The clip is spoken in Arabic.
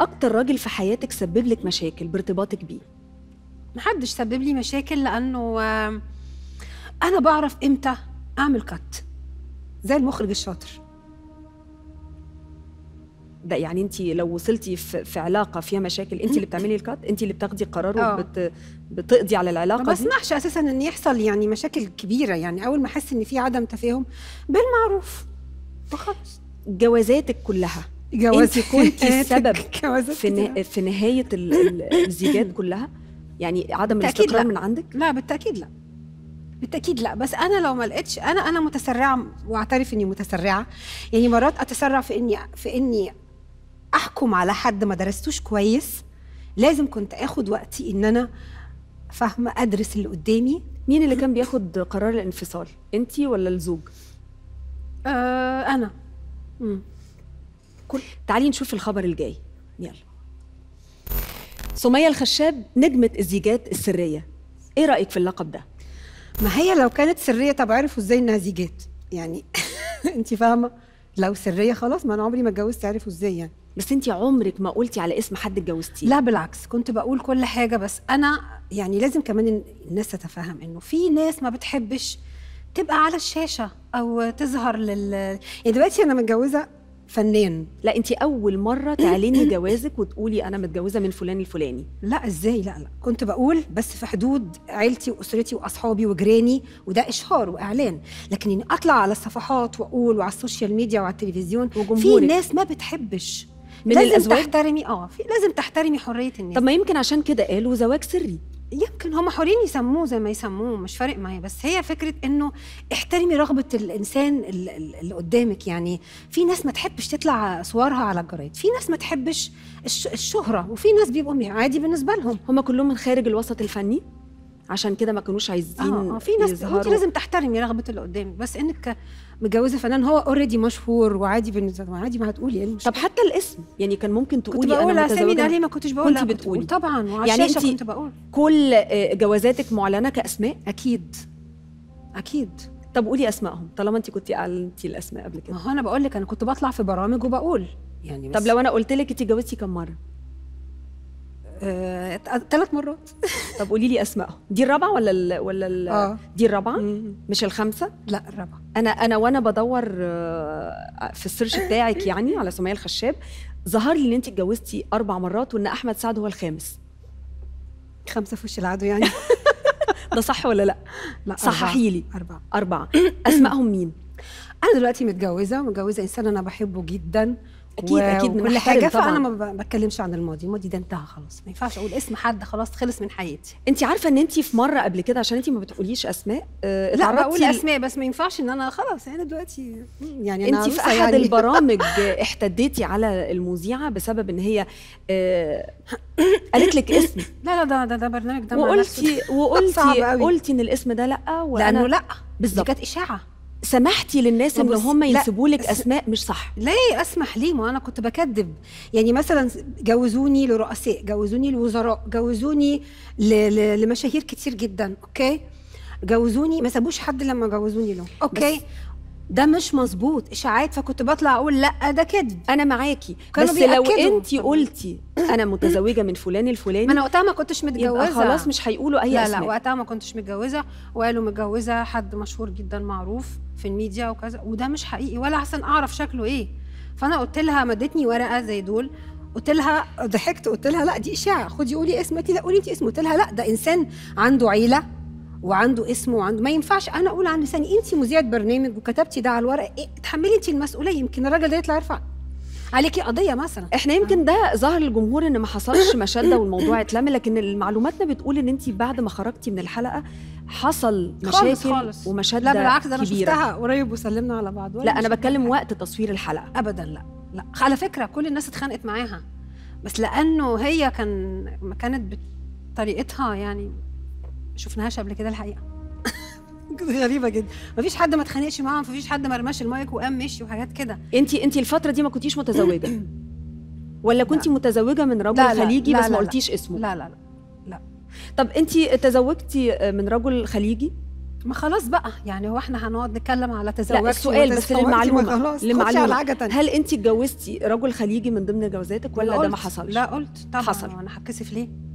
اكتر راجل في حياتك سبب لك مشاكل بارتباطك بيه محدش سبب لي مشاكل لانه انا بعرف امتى اعمل كات زي المخرج الشاطر ده يعني انت لو وصلتي في, في علاقه فيها مشاكل انت اللي بتعملي الكات انت اللي بتاخدي قرار آه. وبت بتقضي على العلاقه ما بسمحش اساسا ان يحصل يعني مشاكل كبيره يعني اول ما احس ان في عدم تفاهم بالمعروف فخلاص جوازاتك كلها جواز كنت السبب في, في نهايه الزيجات كلها يعني عدم الاستقرار من عندك لا بالتاكيد لا بالتاكيد لا بس انا لو ما لقيتش انا انا متسرعه واعترف اني متسرعه يعني مرات اتسرع في اني في اني احكم على حد ما درستوش كويس لازم كنت اخد وقتي ان انا فاهمه ادرس اللي قدامي مين اللي كان بياخد قرار الانفصال انت ولا الزوج آه انا امم كل تعالي نشوف الخبر الجاي يلا سمية الخشاب نجمة الزيجات السرية ايه رأيك في اللقب ده؟ ما هي لو كانت سرية طب عرفوا ازاي انها زيجات يعني انت فاهمة لو سرية خلاص ما انا عمري ما اتجوزت عرفوا ازاي يعني بس انت عمرك ما قلتي على اسم حد اتجوزتيه لا بالعكس كنت بقول كل حاجه بس انا يعني لازم كمان الناس تتفهم انه في ناس ما بتحبش تبقى على الشاشه او تظهر لل يعني دلوقتي انا متجوزه فنان لا انت اول مره تعلني جوازك وتقولي انا متجوزه من فلان الفلاني لا ازاي لا لا كنت بقول بس في حدود عيلتي واسرتي واصحابي وجيراني وده اشهار واعلان لكن اني اطلع على الصفحات واقول وعلى السوشيال ميديا وعلى التلفزيون في ناس ما بتحبش من لازم الازواج تحترمي اه في لازم تحترمي حريه الناس طب ما يمكن عشان كده قالوا زواج سري يمكن هم حرين يسموه زي ما يسموه مش فارق معايا بس هي فكره انه احترمي رغبه الانسان اللي قدامك يعني في ناس ما تحبش تطلع صورها على الجرايد في ناس ما تحبش الشهره وفي ناس بيبقوا عادي بالنسبه لهم هم كلهم من خارج الوسط الفني عشان كده ما كانوش عايزين اه, آه في ناس انت لازم تحترمي رغبه اللي قدامك بس انك متجوزه فنان هو اوريدي مشهور وعادي بالنسبه عادي ما هتقولي يعني طب حتى الاسم يعني كان ممكن تقولي كنت بقول انا متزوجه ليه ما كنتش بقول كنت بتقولي طبعا وعلى يعني انت كنت بقول كل آه، جوازاتك معلنه كاسماء اكيد اكيد طب قولي اسمائهم طالما انت كنت اعلنتي الاسماء قبل كده ما هو انا بقول لك انا كنت بطلع في برامج وبقول يعني طب لو انا قلت لك انت اتجوزتي كم مره ثلاث آه، مرات طب قولي لي اسمائهم دي الرابعه ولا الـ ولا الـ آه. دي الرابعه مش الخامسه لا الرابعه انا انا وانا بدور آه، في السيرش بتاعك يعني على سميه الخشاب ظهر لي ان انت اتجوزتي اربع مرات وان احمد سعد هو الخامس خمسه في وش العدو يعني ده صح ولا لا لا صححي لي اربعه اربعه اسمائهم مين انا دلوقتي متجوزه ومتجوزه انسان انا بحبه جدا اكيد اكيد من كل حاجه طبعاً. فانا ما بتكلمش عن الماضي الماضي ده انتهى خلاص ما ينفعش اقول اسم حد خلاص خلص من حياتي انت عارفه ان انت في مره قبل كده عشان انت ما بتقوليش اسماء اه لا بقول اسماء بس ما ينفعش ان انا خلاص انا دلوقتي يعني انا انت في احد يعني. البرامج احتديتي على المذيعه بسبب ان هي اه قالت لك اسم لا لا ده ده, ده برنامج ده وقلتي وقلتي قلتي ان الاسم ده لا ولا لانه لا بالظبط كانت اشاعه سمحتي للناس ان هم ينسبوا لك اسماء مش صح لا اسمح ليه ما انا كنت بكذب يعني مثلا جوزوني لرؤساء جوزوني لوزراء جوزوني لمشاهير كتير جدا اوكي جوزوني ما سابوش حد لما جوزوني له اوكي ده مش مظبوط اشاعات فكنت بطلع اقول لا ده كذب انا معاكي بس لو انت قلتي انا متزوجه من فلان الفلاني ما انا وقتها ما كنتش متجوزه خلاص مش هيقولوا اي لا أسماء. لا وقتها ما كنتش متجوزه وقالوا متجوزه حد مشهور جدا معروف في الميديا وكذا وده مش حقيقي ولا احسن اعرف شكله ايه فانا قلت لها مدتني ورقه زي دول قلت لها ضحكت قلت لها لا دي اشاعه خدي قولي اسمك لا قولي انت اسمه قلت لها لا ده انسان عنده عيله وعنده اسمه وعنده ما ينفعش انا اقول عن لساني انت مذيعه برنامج وكتبتي ده على الورق إيه؟ اتحملي انت المسؤوليه يمكن الراجل ده يطلع يرفع عليكي قضيه مثلا احنا يمكن ده ظهر للجمهور ان ما حصلش مشاده والموضوع اتلم لكن معلوماتنا بتقول ان انت بعد ما خرجتي من الحلقه حصل مشاكل خالص خالص. ومشاده لا بالعكس ده انا كبيرة. شفتها قريب وسلمنا على بعض لا انا بتكلم وقت تصوير الحلقه ابدا لا لا على فكره كل الناس اتخانقت معاها بس لانه هي كان كانت بطريقتها يعني شفناهاش قبل كده الحقيقه غريبه جدا مفيش حد ما اتخانقش معاهم مفيش حد ما رماش المايك وقام مشي وحاجات كده انت انت الفتره دي ما كنتيش متزوجه ولا كنت لا. متزوجه من رجل لا خليجي لا بس لا ما قلتيش اسمه لا لا لا لا طب انت تزوجتي من رجل خليجي ما خلاص بقى يعني هو احنا هنقعد نتكلم على تزوجك لا السؤال بس للمعلومه للمعلومه هل انت اتجوزتي رجل خليجي من ضمن جوازاتك ولا ده ما حصلش لا قلت طبعا حصل انا هتكسف ليه